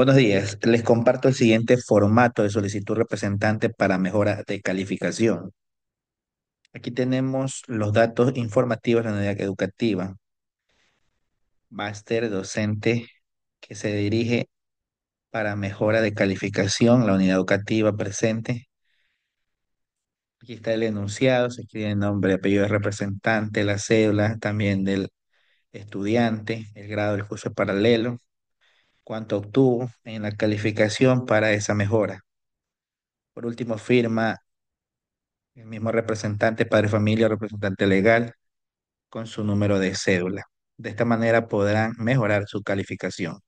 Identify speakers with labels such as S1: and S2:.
S1: Buenos días. Les comparto el siguiente formato de solicitud representante para mejora de calificación. Aquí tenemos los datos informativos de la unidad educativa. Máster docente que se dirige para mejora de calificación, la unidad educativa presente. Aquí está el enunciado, se escribe el nombre, apellido del representante, la cédula también del estudiante, el grado del curso paralelo, cuánto obtuvo en la calificación para esa mejora. Por último, firma el mismo representante, padre familia, representante legal, con su número de cédula. De esta manera podrán mejorar su calificación.